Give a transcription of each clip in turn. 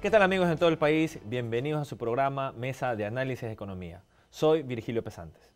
¿Qué tal amigos en todo el país? Bienvenidos a su programa Mesa de Análisis de Economía. Soy Virgilio Pesantes.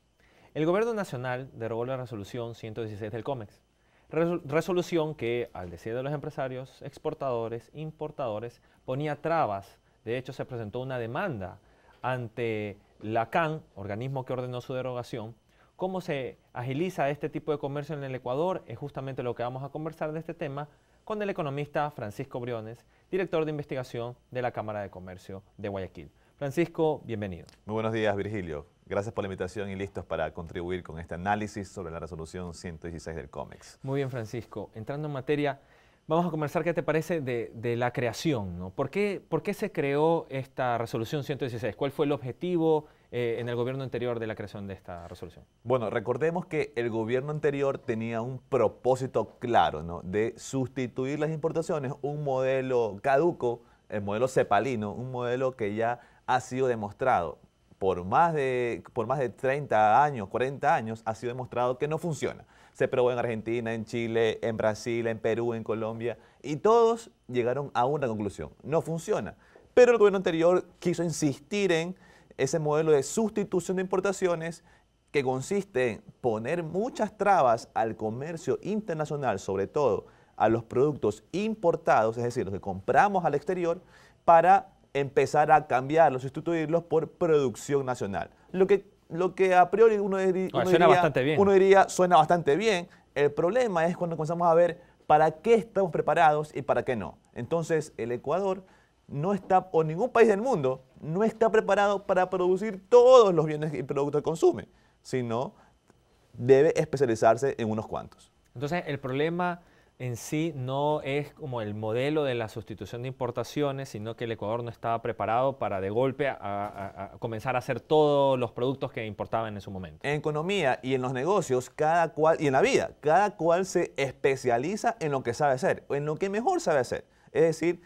El Gobierno Nacional derogó la resolución 116 del COMEX, resolución que, al decir de los empresarios, exportadores, importadores, ponía trabas. De hecho, se presentó una demanda ante la CAN, organismo que ordenó su derogación, ¿Cómo se agiliza este tipo de comercio en el Ecuador? Es justamente lo que vamos a conversar de este tema con el economista Francisco Briones, director de investigación de la Cámara de Comercio de Guayaquil. Francisco, bienvenido. Muy buenos días, Virgilio. Gracias por la invitación y listos para contribuir con este análisis sobre la resolución 116 del COMEX. Muy bien, Francisco. Entrando en materia, vamos a conversar, ¿qué te parece de, la creación? ¿no? qué, ¿Por, qué, se creó esta resolución 116? ¿Cuál fue el objetivo? Eh, en el gobierno anterior de la creación de esta resolución? Bueno, recordemos que el gobierno anterior tenía un propósito claro, ¿no? De sustituir las importaciones, un modelo caduco, el modelo cepalino, un modelo que ya ha sido demostrado por más, de, por más de 30 años, 40 años, ha sido demostrado que no funciona. Se probó en Argentina, en Chile, en Brasil, en Perú, en Colombia, y todos llegaron a una conclusión, no funciona. Pero el gobierno anterior quiso insistir en ese modelo de sustitución de importaciones que consiste en poner muchas trabas al comercio internacional, sobre todo a los productos importados, es decir, los que compramos al exterior, para empezar a cambiarlos, sustituirlos por producción nacional. Lo que, lo que a priori uno, ah, diría, uno diría suena bastante bien. El problema es cuando comenzamos a ver para qué estamos preparados y para qué no. Entonces, el Ecuador no está, o ningún país del mundo, no está preparado para producir todos los bienes y productos que consume, sino debe especializarse en unos cuantos. Entonces, el problema en sí no es como el modelo de la sustitución de importaciones, sino que el Ecuador no estaba preparado para de golpe comenzar a hacer todos los productos que importaban en su momento. En economía y en los negocios, cada cual, y en la vida, cada cual se especializa en lo que sabe hacer, en lo que mejor sabe hacer. Es decir,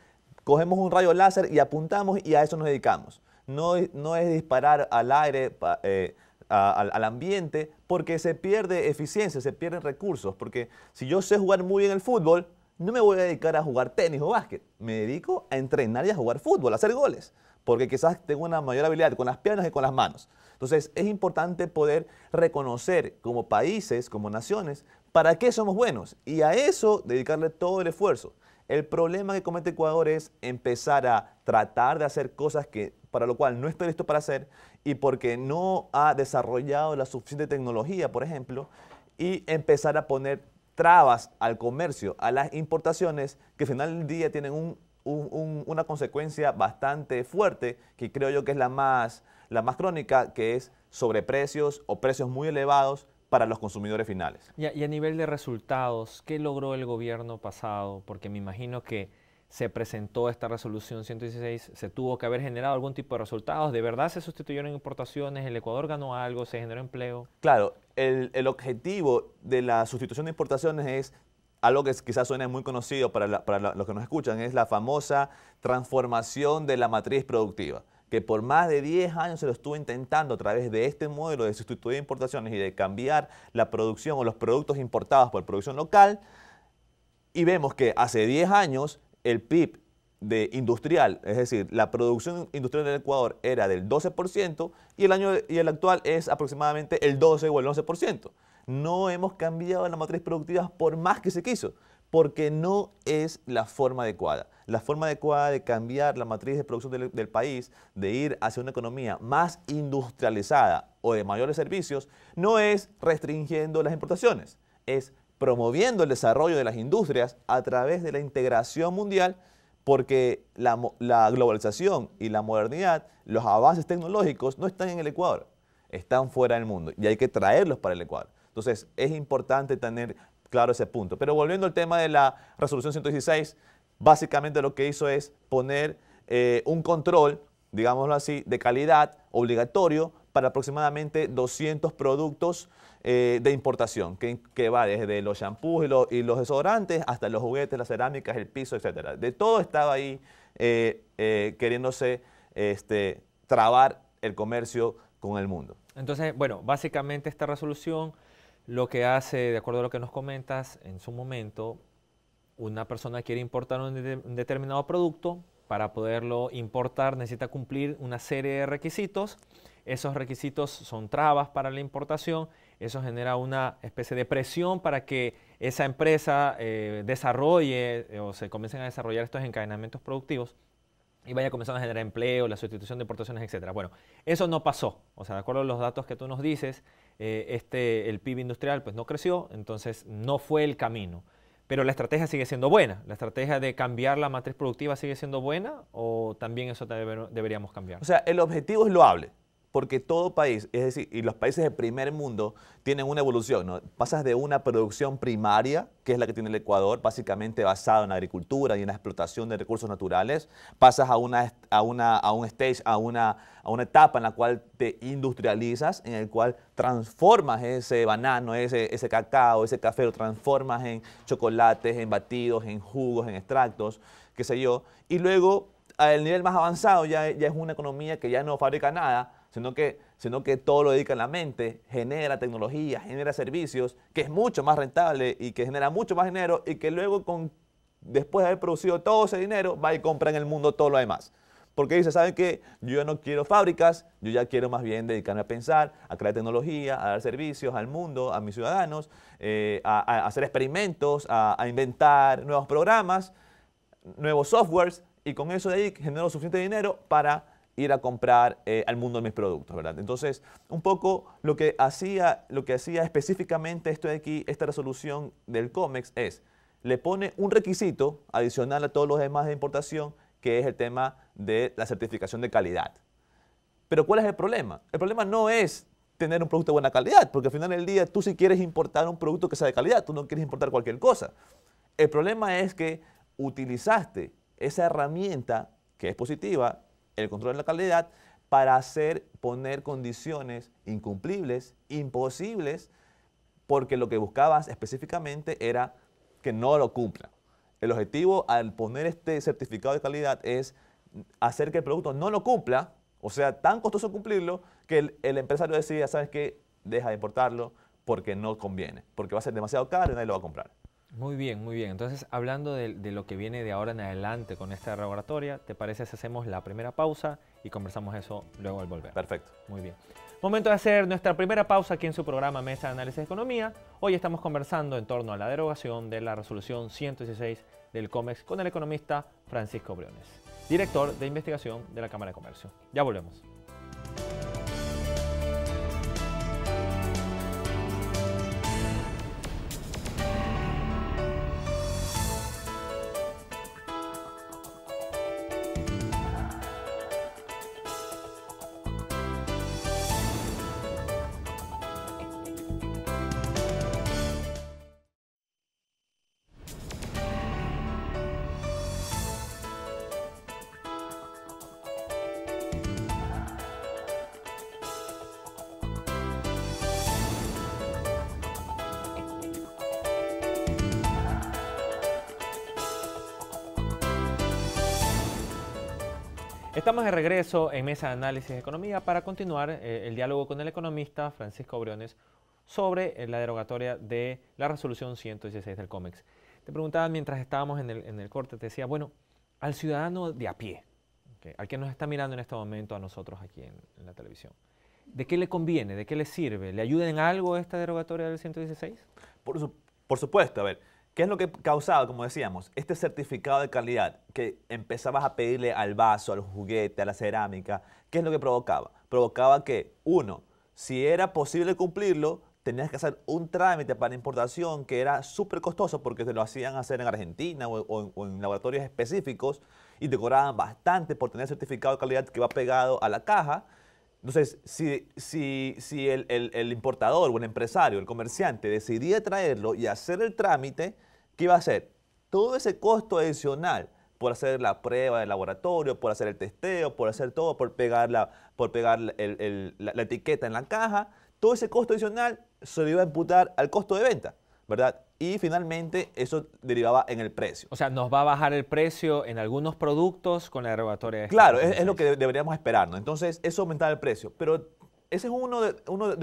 cogemos un rayo láser y apuntamos y a eso nos dedicamos. No, no es disparar al aire, eh, al ambiente, porque se pierde eficiencia, se pierden recursos. Porque si yo sé jugar muy bien el fútbol, no me voy a dedicar a jugar tenis o básquet. Me dedico a entrenar y a jugar fútbol, a hacer goles. Porque quizás tengo una mayor habilidad con las piernas que con las manos. Entonces es importante poder reconocer como países, como naciones, para qué somos buenos. Y a eso dedicarle todo el esfuerzo. El problema que comete Ecuador es empezar a tratar de hacer cosas que para lo cual no está listo para hacer y porque no ha desarrollado la suficiente tecnología, por ejemplo, y empezar a poner trabas al comercio, a las importaciones, que al final del día tienen una consecuencia bastante fuerte, que creo yo que es la más, la más crónica, que es sobreprecios o precios muy elevados para los consumidores finales. Y a, nivel de resultados, ¿qué logró el gobierno pasado? Porque me imagino que se presentó esta resolución 116, se tuvo que haber generado algún tipo de resultados, de verdad se sustituyeron importaciones, el Ecuador ganó algo, se generó empleo. Claro, el, objetivo de la sustitución de importaciones es algo que quizás suene muy conocido para, los que nos escuchan, es la famosa transformación de la matriz productiva que por más de 10 años se lo estuvo intentando a través de este modelo de sustituir importaciones y de cambiar la producción o los productos importados por producción local, y vemos que hace 10 años el PIB de industrial, es decir, la producción industrial del Ecuador era del 12% y el año y el actual es aproximadamente el 12 o el 11%. No hemos cambiado la matriz productiva por más que se quiso, porque no es la forma adecuada la forma adecuada de cambiar la matriz de producción del, país, de ir hacia una economía más industrializada o de mayores servicios, no es restringiendo las importaciones, es promoviendo el desarrollo de las industrias a través de la integración mundial, porque la, la, globalización y la modernidad, los avances tecnológicos no están en el Ecuador, están fuera del mundo y hay que traerlos para el Ecuador. Entonces es importante tener claro ese punto. Pero volviendo al tema de la resolución 116, básicamente lo que hizo es poner eh, un control, digámoslo así, de calidad obligatorio para aproximadamente 200 productos eh, de importación, que, que, va desde los shampoos y, los desodorantes hasta los juguetes, las cerámicas, el piso, etcétera. De todo estaba ahí eh, queriéndose este, trabar el comercio con el mundo. Entonces, bueno, básicamente esta resolución lo que hace, de acuerdo a lo que nos comentas en su momento, una persona quiere importar un, determinado producto, para poderlo importar necesita cumplir una serie de requisitos. Esos requisitos son trabas para la importación, eso genera una especie de presión para que esa empresa eh, desarrolle eh, o se comiencen a desarrollar estos encadenamientos productivos y vaya comenzando a generar empleo, la sustitución de importaciones, etcétera. Bueno, eso no pasó. O sea, de acuerdo a los datos que tú nos dices, eh, este, el PIB industrial pues no creció, entonces no fue el camino. Pero la estrategia sigue siendo buena. La estrategia de cambiar la matriz productiva sigue siendo buena o también eso deberíamos cambiar. O sea, el objetivo es loable porque todo país, es decir, y los países del primer mundo tienen una evolución, Pasas de una producción primaria, que es la que tiene el Ecuador, básicamente basada en la agricultura y en la explotación de recursos naturales, pasas a, una, un stage, a una, etapa en la cual te industrializas, en el cual transformas ese banano, ese, cacao, ese café, lo transformas en chocolates, en batidos, en jugos, en extractos, qué sé yo, y luego al nivel más avanzado ya, ya es una economía que ya no fabrica nada, sino que, sino que todo lo dedica en la mente, genera tecnología, genera servicios, que es mucho más rentable y que genera mucho más dinero y que luego con, después de haber producido todo ese dinero va y compra en el mundo todo lo demás. Porque dice, ¿saben qué? Yo no quiero fábricas, yo ya quiero más bien dedicarme a pensar, a crear tecnología, a dar servicios al mundo, a mis ciudadanos, eh, a, hacer experimentos, a, inventar nuevos programas, nuevos softwares, y con eso de ahí genero suficiente dinero para ir a comprar eh, al mundo de mis productos, ¿verdad? Entonces, un poco lo que hacía, lo que hacía específicamente esto de aquí, esta resolución del COMEX es, le pone un requisito adicional a todos los demás de importación, que es el tema de la certificación de calidad. Pero ¿cuál es el problema? El problema no es tener un producto de buena calidad, porque al final del día tú si sí quieres importar un producto que sea de calidad, tú no quieres importar cualquier cosa. El problema es que utilizaste esa herramienta que es positiva, el control de la calidad para hacer poner condiciones incumplibles, imposibles, porque lo que buscabas específicamente era que no lo cumplan. El objetivo al poner este certificado de calidad es hacer que el producto no lo cumpla, o sea, tan costoso cumplirlo que el, empresario decida, ¿sabes qué? Deja de importarlo porque no conviene, porque va a ser demasiado caro y nadie lo va a comprar. Muy bien, muy bien. Entonces, hablando de, lo que viene de ahora en adelante con esta laboratoria, ¿te parece si hacemos la primera pausa y conversamos eso luego al volver? Perfecto. Muy bien. Momento de hacer nuestra primera pausa aquí en su programa Mesa de Análisis de Economía. Hoy estamos conversando en torno a la derogación de la resolución 116 del COMEX con el economista Francisco Briones, director de investigación de la Cámara de Comercio. Ya volvemos. Estamos de regreso en Mesa de Análisis de Economía para continuar eh, el diálogo con el economista Francisco Briones sobre eh, la derogatoria de la resolución 116 del COMEX. Te preguntaba mientras estábamos en el, en el corte, te decía, bueno, al ciudadano de a pie, al que nos está mirando en este momento a nosotros aquí en, la televisión, ¿de qué le conviene? ¿De qué le sirve? ¿Le ayuda en algo esta derogatoria del 116? por supuesto, a ver. ¿Qué es lo que causaba, como decíamos, este certificado de calidad que empezabas a pedirle al vaso, al juguete, a la cerámica? ¿Qué es lo que provocaba? Provocaba que, uno, si era posible cumplirlo, tenías que hacer un trámite para importación que era súper costoso porque te lo hacían hacer en Argentina o, en laboratorios específicos y te cobraban bastante por tener certificado de calidad que va pegado a la caja. Entonces, si, el, el importador o el empresario, el comerciante, decidía traerlo y hacer el trámite, ¿Qué iba a hacer? Todo ese costo adicional por hacer la prueba de laboratorio, por hacer el testeo, por hacer todo, por pegar la, por pegar la, etiqueta en la caja, todo ese costo adicional se lo iba a imputar al costo de venta, ¿verdad? Y finalmente eso derivaba en el precio. O sea, nos va a bajar el precio en algunos productos con la derogatoria. Este claro, es, lo que deberíamos esperar, Entonces, eso aumentaba el precio. Pero ese es uno de,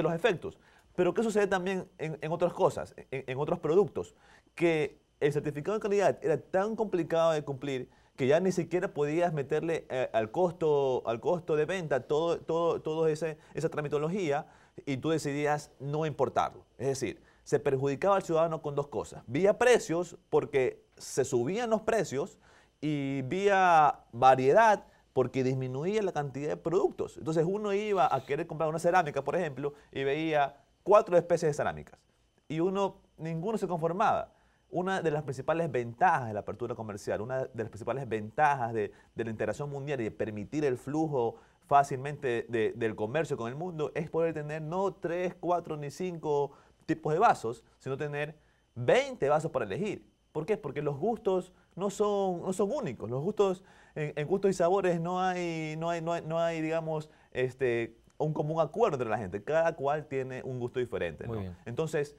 los efectos. Pero ¿qué sucede también en, otras cosas, en, en otros productos? Que el certificado de calidad era tan complicado de cumplir que ya ni siquiera podías meterle eh, al, costo, al costo de venta todo, todo, todo esa tramitología y tú decidías no importarlo. Es decir, se perjudicaba al ciudadano con dos cosas. Vía precios, porque se subían los precios, y vía variedad, porque disminuía la cantidad de productos. Entonces uno iba a querer comprar una cerámica, por ejemplo, y veía cuatro especies de cerámicas. Y uno, ninguno se conformaba una de las principales ventajas de la apertura comercial, una de las principales ventajas de, la integración mundial y de permitir el flujo fácilmente del comercio con el mundo es poder tener no tres, cuatro ni cinco tipos de vasos, sino tener 20 vasos para elegir. ¿Por qué? Porque los gustos no son, no son únicos. Los gustos, en, gustos y sabores no hay, no hay, no hay, digamos, este, un común acuerdo entre la gente. Cada cual tiene un gusto diferente. Entonces,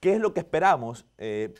¿Qué es lo que esperamos eh,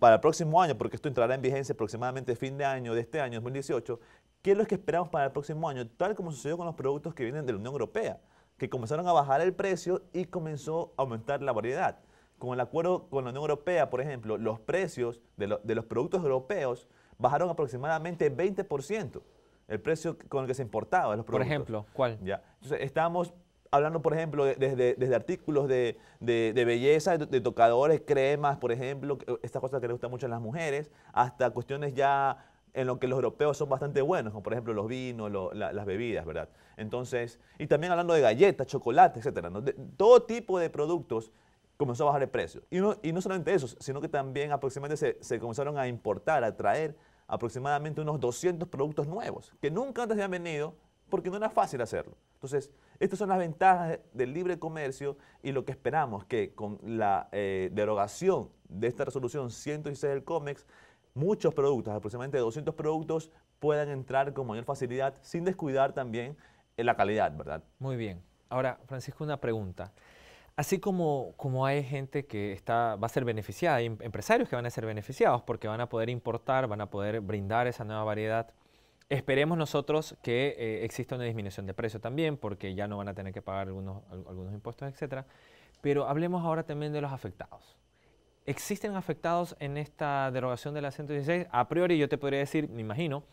para el próximo año? Porque esto entrará en vigencia aproximadamente fin de año de este año, 2018. ¿Qué es lo que esperamos para el próximo año? Tal como sucedió con los productos que vienen de la Unión Europea, que comenzaron a bajar el precio y comenzó a aumentar la variedad. Con el acuerdo con la Unión Europea, por ejemplo, los precios de, de los productos europeos bajaron aproximadamente 20% el precio con el que se importaba los productos. Por ejemplo, ¿cuál? Ya. Entonces, estamos hablando, por ejemplo, desde, artículos de, belleza, de, tocadores, cremas, por ejemplo, esta cosa que eh, le gusta mucho a las mujeres, hasta cuestiones ya en lo que los europeos son bastante buenos, como por ejemplo los vinos, las bebidas, ¿verdad? Entonces, y también hablando de galletas, chocolate, etcétera, todo tipo de productos comenzó a bajar el precio. Y no, solamente eso, sino que también aproximadamente se, comenzaron a importar, a traer aproximadamente unos 200 productos nuevos, que nunca antes habían venido porque no era fácil hacerlo. Entonces, estas son las ventajas del libre comercio y lo que esperamos que con la eh, derogación de esta resolución 106 del COMEX, muchos productos, aproximadamente 200 productos, puedan entrar con mayor facilidad sin descuidar también eh, la calidad, ¿verdad? Muy bien. Ahora, Francisco, una pregunta. Así como, como hay gente que está, va a ser beneficiada, hay em, empresarios que van a ser beneficiados porque van a poder importar, van a poder brindar esa nueva variedad Esperemos nosotros que eh, exista una disminución de precio también, porque ya no van a tener que pagar algunos, algunos impuestos, etc. Pero hablemos ahora también de los afectados. ¿Existen afectados en esta derogación de la 116? A priori yo te podría decir, me imagino,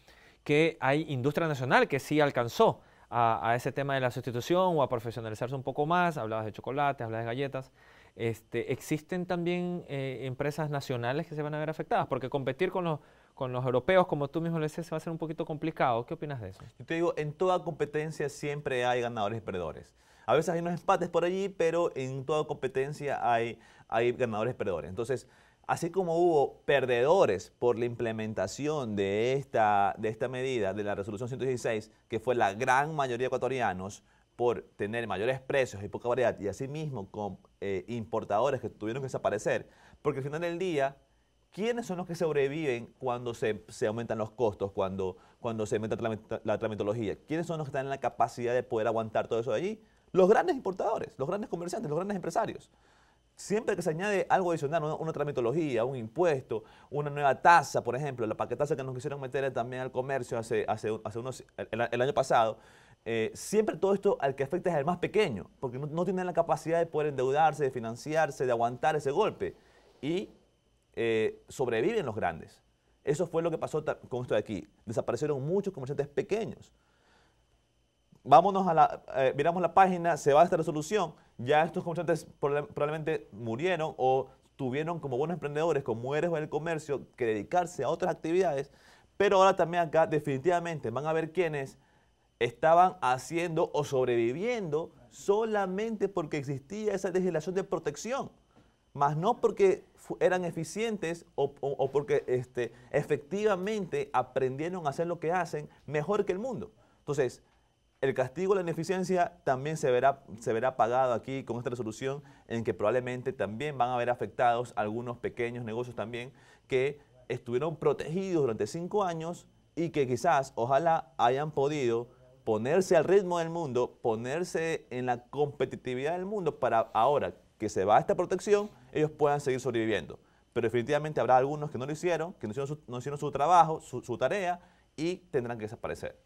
que hay industria nacional que sí alcanzó a, ese tema de la sustitución o a profesionalizarse un poco más. Hablabas de chocolate, hablabas de galletas. Este, ¿Existen también eh, empresas nacionales que se van a ver afectadas? Porque competir con los con los europeos, como tú mismo le dices, va a ser un poquito complicado. ¿Qué opinas de eso? Yo te digo, en toda competencia siempre hay ganadores y perdedores. A veces hay unos empates por allí, pero en toda competencia hay, hay ganadores y perdedores. Entonces, así como hubo perdedores por la implementación de esta, de esta medida, de la resolución 116, que fue la gran mayoría de ecuatorianos, por tener mayores precios y poca variedad, y asimismo con eh, importadores que tuvieron que desaparecer, porque al final del día ¿Quiénes son los que sobreviven cuando se, aumentan los costos, cuando, cuando se aumenta la, tramitología? ¿Quiénes son los que están en la capacidad de poder aguantar todo eso allí? Los grandes importadores, los grandes comerciantes, los grandes empresarios. Siempre que se añade algo adicional, una, tramitología, un impuesto, una nueva tasa, por ejemplo, la paquetaza que nos quisieron meter también al comercio hace, hace, hace el, año pasado, eh, siempre todo esto al que afecta es al más pequeño, porque no, no tienen la capacidad de poder endeudarse, de financiarse, de aguantar ese golpe. Y eh, sobreviven los grandes. Eso fue lo que pasó con esto de aquí. Desaparecieron muchos comerciantes pequeños. Vámonos a la, eh, miramos la página, se va a esta resolución. Ya estos comerciantes probablemente murieron o tuvieron como buenos emprendedores, como mujeres o el comercio, que dedicarse a otras actividades. Pero ahora también acá definitivamente van a ver quiénes estaban haciendo o sobreviviendo solamente porque existía esa legislación de protección mas no porque eran eficientes o, porque este, efectivamente aprendieron a hacer lo que hacen mejor que el mundo. Entonces, el castigo a la ineficiencia también se verá, se verá pagado aquí con esta resolución en que probablemente también van a ver afectados algunos pequeños negocios también que estuvieron protegidos durante cinco años y que quizás, ojalá, hayan podido ponerse al ritmo del mundo, ponerse en la competitividad del mundo para ahora que se va esta protección, ellos puedan seguir sobreviviendo. Pero definitivamente habrá algunos que no lo hicieron, que no hicieron su, trabajo, su, tarea, y tendrán que desaparecer.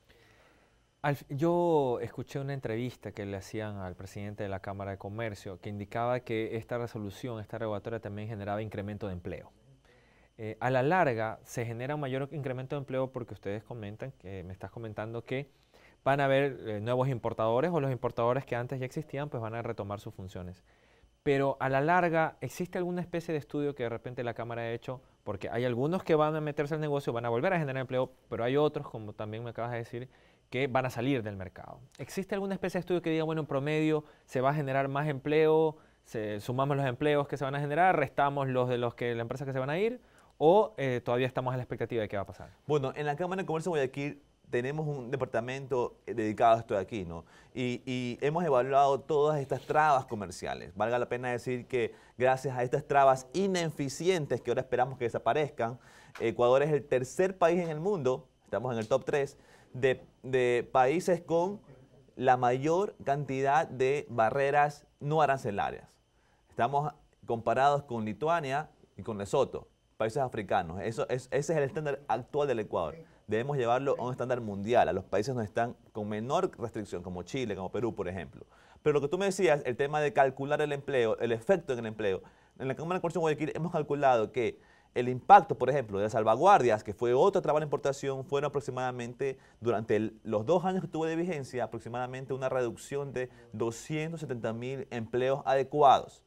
yo escuché una entrevista que le hacían al presidente de la Cámara de Comercio que indicaba que esta resolución, esta regulatoria también generaba incremento de empleo. Eh, a la larga se genera un mayor incremento de empleo porque ustedes comentan, que me estás comentando que van a haber eh, nuevos importadores o los importadores que antes ya existían, pues van a retomar sus funciones pero a la larga, ¿existe alguna especie de estudio que de repente la Cámara ha hecho? Porque hay algunos que van a meterse al negocio, van a volver a generar empleo, pero hay otros, como también me acabas de decir, que van a salir del mercado. ¿Existe alguna especie de estudio que diga, bueno, en promedio se va a generar más empleo, sumamos los empleos que se van a generar, restamos los de los que la empresa que se van a ir? ¿O eh, todavía estamos a la expectativa de qué va a pasar? Bueno, en la Cámara de Comercio voy de Guayaquil tenemos un departamento eh, dedicado a esto de aquí, ¿no? Y, hemos evaluado todas estas trabas comerciales. Valga la pena decir que gracias a estas trabas ineficientes que ahora esperamos que desaparezcan, Ecuador es el tercer país en el mundo, estamos en el top 3, de, países con la mayor cantidad de barreras no arancelarias. Estamos comparados con Lituania y con Lesoto, países africanos. ese es el estándar actual del Ecuador debemos llevarlo a un estándar mundial, a los países donde están con menor restricción, como Chile, como Perú, por ejemplo. Pero lo que tú me decías, el tema de calcular el empleo, el efecto en el empleo, en la Cámara de Comercio de Guayaquil hemos calculado que el impacto, por ejemplo, de las salvaguardias, que fue otra trabajo de importación, fueron aproximadamente, durante los dos años que tuvo de vigencia, aproximadamente una reducción de 270.000 empleos adecuados.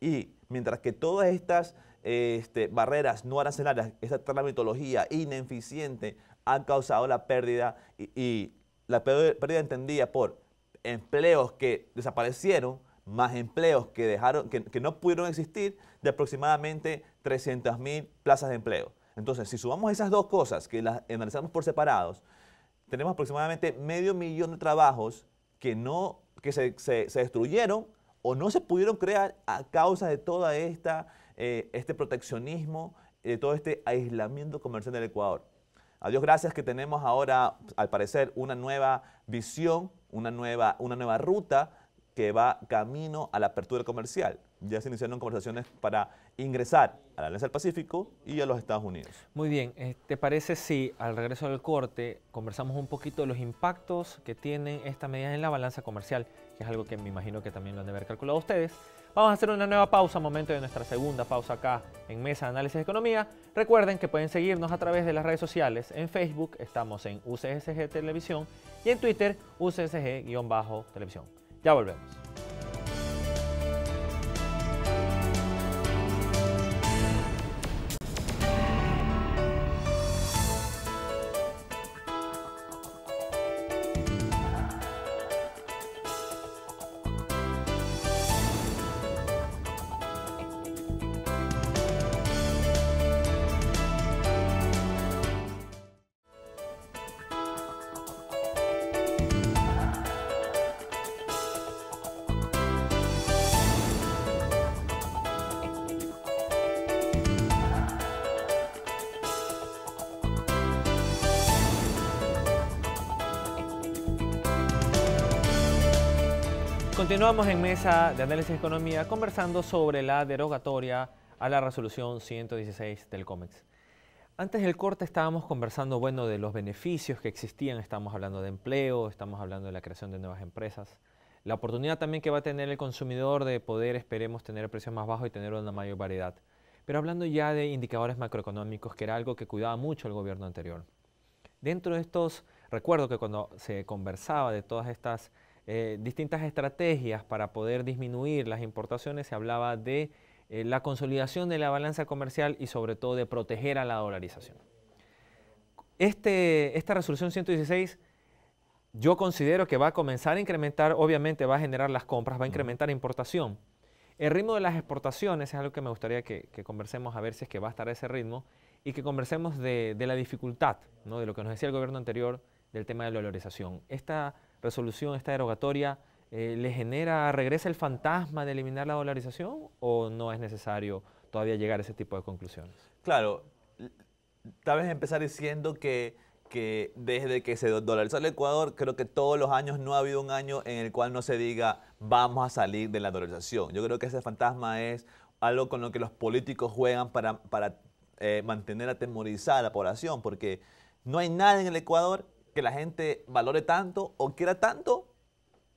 Y mientras que todas estas este, barreras no arancelarias, esta tramitología ineficiente ha causado la pérdida y, la pérdida entendida por empleos que desaparecieron, más empleos que, dejaron, que, no pudieron existir, de aproximadamente 300.000 plazas de empleo. Entonces, si sumamos esas dos cosas que las analizamos por separados, tenemos aproximadamente medio millón de trabajos que, no, que se destruyeron o no se pudieron crear a causa de toda esta eh, este proteccionismo, eh, todo este aislamiento comercial del Ecuador. A Dios gracias que tenemos ahora, al parecer, una nueva visión, una nueva, una nueva ruta que va camino a la apertura comercial. Ya se iniciaron conversaciones para ingresar a la Alianza del Pacífico y a los Estados Unidos. Muy bien, eh, ¿te parece si al regreso del corte conversamos un poquito de los impactos que tienen esta medida en la balanza comercial, que es algo que me imagino que también lo han de haber calculado ustedes? Vamos a hacer una nueva pausa, momento de nuestra segunda pausa acá en Mesa de Análisis de Economía. Recuerden que pueden seguirnos a través de las redes sociales. En Facebook estamos en UCSG Televisión y en Twitter UCSG-Televisión. Ya volvemos. Continuamos en mesa de análisis de economía conversando sobre la derogatoria a la resolución 116 del COMEX. Antes del corte estábamos conversando, bueno, de los beneficios que existían, estamos hablando de empleo, estamos hablando de la creación de nuevas empresas, la oportunidad también que va a tener el consumidor de poder, esperemos, tener precios más bajos y tener una mayor variedad. Pero hablando ya de indicadores macroeconómicos, que era algo que cuidaba mucho el gobierno anterior. Dentro de estos, recuerdo que cuando se conversaba de todas estas eh, distintas estrategias para poder disminuir las importaciones, se hablaba de eh, la consolidación de la balanza comercial y sobre todo de proteger a la dolarización. Este, esta resolución 116 yo considero que va a comenzar a incrementar, obviamente va a generar las compras, va a incrementar la importación. El ritmo de las exportaciones es algo que me gustaría que, conversemos a ver si es que va a estar ese ritmo y que conversemos de, la dificultad, ¿no? de lo que nos decía el gobierno anterior del tema de la dolarización. Esta resolución, esta derogatoria, eh, le genera, regresa el fantasma de eliminar la dolarización o no es necesario todavía llegar a ese tipo de conclusiones? Claro, tal vez empezar diciendo que, desde que se dolarizó el Ecuador, creo que todos los años no ha habido un año en el cual no se diga vamos a salir de la dolarización. Yo creo que ese fantasma es algo con lo que los políticos juegan para, para eh, mantener atemorizada a la población, porque no hay nada en el Ecuador que la gente valore tanto o quiera tanto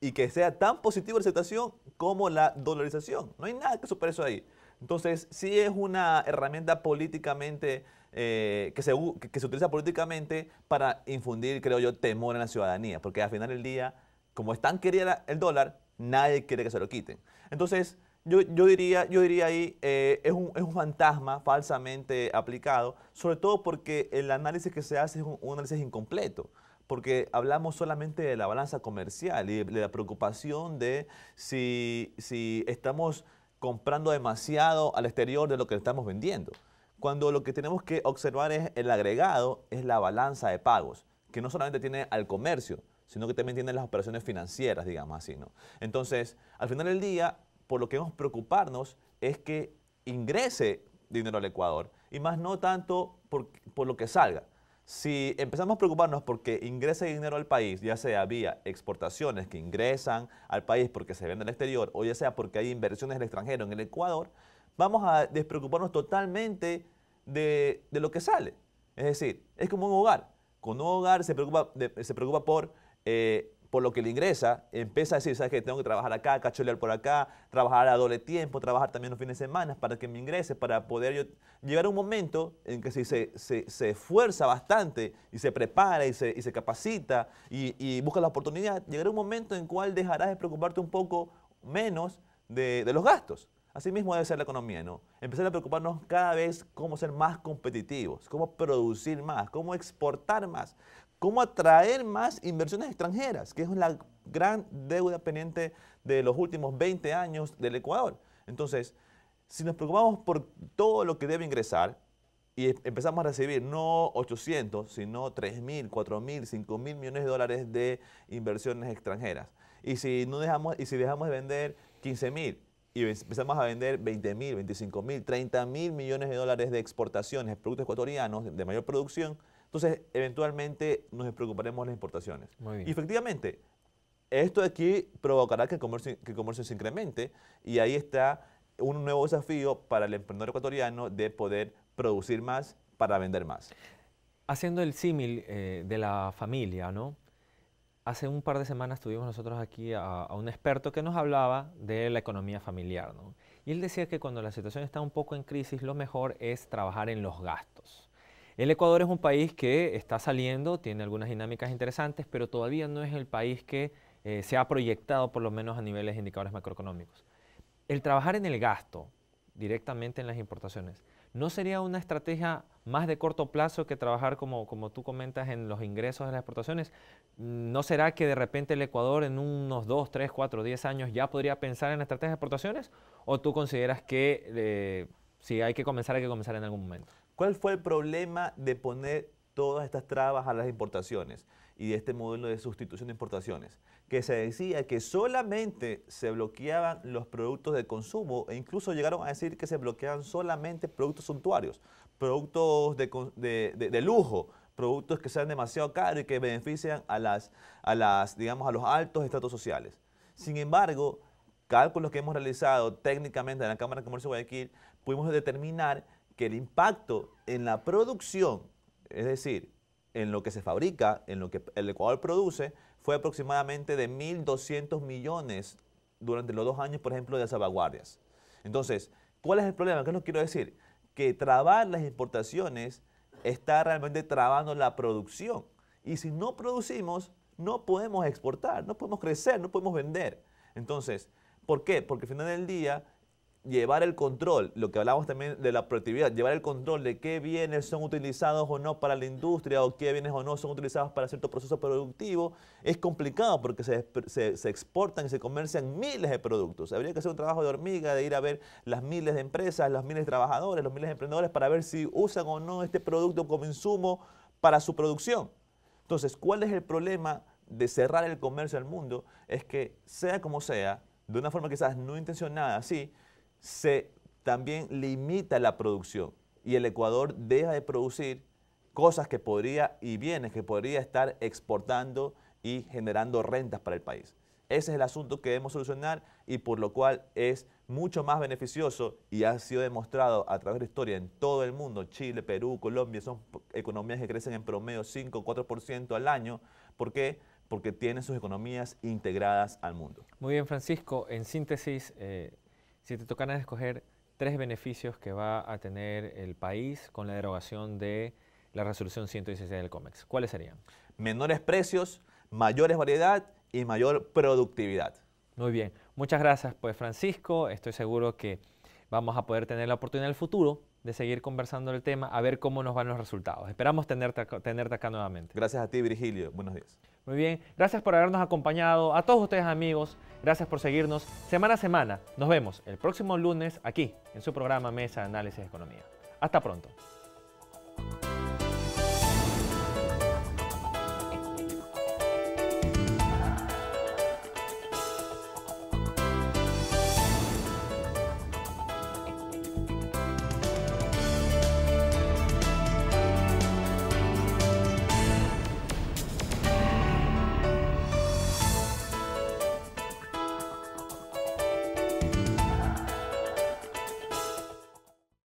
y que sea tan positiva la situación como la dolarización. No hay nada que supere eso ahí. Entonces, sí es una herramienta políticamente, eh, que, se, que, se, utiliza políticamente para infundir, creo yo, temor en la ciudadanía, porque al final del día, como es tan querida el dólar, nadie quiere que se lo quiten. Entonces, yo, yo diría, yo diría ahí, eh, es, un, fantasma falsamente aplicado, sobre todo porque el análisis que se hace es un análisis incompleto porque hablamos solamente de la balanza comercial y de la preocupación de si, si estamos comprando demasiado al exterior de lo que estamos vendiendo. Cuando lo que tenemos que observar es el agregado, es la balanza de pagos, que no solamente tiene al comercio, sino que también tiene las operaciones financieras, digamos así. ¿no? Entonces, al final del día, por lo que debemos preocuparnos es que ingrese dinero al Ecuador y más no tanto por lo que salga. Si empezamos a preocuparnos porque ingrese dinero al país, ya sea vía exportaciones que ingresan al país porque se venden al exterior, o ya sea porque hay inversiones en el extranjero en el Ecuador, vamos a despreocuparnos totalmente de, lo que sale. Es decir, es como un hogar. Con un hogar se preocupa, se preocupa por eh, por lo que le ingresa, empieza a decir, ¿sabes qué? Tengo que trabajar acá, cacholear por acá, trabajar a doble tiempo, trabajar también los fines de semana para que me ingrese, para poder yo llegar a un momento en que si se, esfuerza bastante y se prepara y se, capacita y, y, busca la oportunidad, llegará un momento en cual dejarás de preocuparte un poco menos de, de los gastos. Así mismo debe ser la economía, ¿no? Empezar a preocuparnos cada vez cómo ser más competitivos, cómo producir más, cómo exportar más, cómo atraer más inversiones extranjeras, que es la gran deuda pendiente de los últimos 20 años del Ecuador. Entonces, si nos preocupamos por todo lo que debe ingresar y em-, empezamos a recibir no 800, sino 3.000, 4.000, 5.000 millones de dólares de inversiones extranjeras, y si, no dejamos, y si dejamos de vender 15.000, y em-, empezamos a vender 20.000, 25.000, 30.000 millones de dólares de exportaciones, productos ecuatorianos de mayor producción, entonces, eventualmente nos preocuparemos de las importaciones. Y efectivamente, esto de aquí provocará que el, comercio, que comercio se incremente y ahí está un nuevo desafío para el emprendedor ecuatoriano de poder producir más para vender más. Haciendo el símil eh, de la familia, ¿no? Hace un par de semanas tuvimos nosotros aquí a, a, un experto que nos hablaba de la economía familiar, ¿no? Y él decía que cuando la situación está un poco en crisis, lo mejor es trabajar en los gastos. El Ecuador es un país que está saliendo, tiene algunas dinámicas interesantes, pero todavía no es el país que eh, se ha proyectado, por lo menos a niveles de indicadores macroeconómicos. El trabajar en el gasto directamente en las importaciones, ¿no sería una estrategia más de corto plazo que trabajar, como, como tú comentas, en los ingresos de las exportaciones? ¿No será que de repente el Ecuador en unos 2, 3, 4, 10 años ya podría pensar en la estrategia de exportaciones? ¿O tú consideras que eh, si hay que comenzar, hay que comenzar en algún momento? ¿Cuál fue el problema de poner todas estas trabas a las importaciones y de este modelo de sustitución de importaciones? Que se decía que solamente se bloqueaban los productos de consumo e incluso llegaron a decir que se bloqueaban solamente productos suntuarios, productos de, lujo, productos que sean demasiado caros y que benefician a las, las, digamos, a los altos estratos sociales. Sin embargo, cálculos que hemos realizado técnicamente en la Cámara de Comercio de Guayaquil, pudimos determinar que el impacto en la producción, es decir, en lo que se fabrica, en lo que el Ecuador produce, fue aproximadamente de 1.200 millones durante los dos años, por ejemplo, de salvaguardias. Entonces, ¿cuál es el problema? ¿Qué nos quiero decir? Que trabar las importaciones está realmente trabando la producción. Y si no producimos, no podemos exportar, no podemos crecer, no podemos vender. Entonces, ¿por qué? Porque al final del día llevar el control, lo que hablábamos también de la productividad, llevar el control de qué bienes son utilizados o no para la industria o qué bienes o no son utilizados para cierto proceso productivo, es complicado porque se, exportan y se comercian miles de productos. Habría que hacer un trabajo de hormiga, de ir a ver las miles de empresas, los miles de trabajadores, los miles de emprendedores para ver si usan o no este producto como insumo para su producción. Entonces, ¿cuál es el problema de cerrar el comercio al mundo? Es que sea como sea, de una forma quizás no intencionada, sí, se también limita la producción y el Ecuador deja de producir cosas que podría y bienes que podría estar exportando y generando rentas para el país. Ese es el asunto que debemos solucionar y por lo cual es mucho más beneficioso y ha sido demostrado a través de la historia en todo el mundo, Chile, Perú, Colombia, son economías que crecen en promedio 5 4% al año. ¿Por qué? Porque tienen sus economías integradas al mundo. Muy bien, Francisco. En síntesis, eh, si te tocan escoger tres beneficios que va a tener el país con la derogación de la resolución 116 del COMEX, ¿cuáles serían? Menores precios, mayores variedad y mayor productividad. Muy bien, muchas gracias pues Francisco, estoy seguro que vamos a poder tener la oportunidad en el futuro de seguir conversando el tema, a ver cómo nos van los resultados. Esperamos tenerte, tenerte acá nuevamente. Gracias a ti Virgilio, buenos días. Muy bien, gracias por habernos acompañado. A todos ustedes amigos, gracias por seguirnos semana a semana. Nos vemos el próximo lunes aquí en su programa Mesa de Análisis de Economía. Hasta pronto.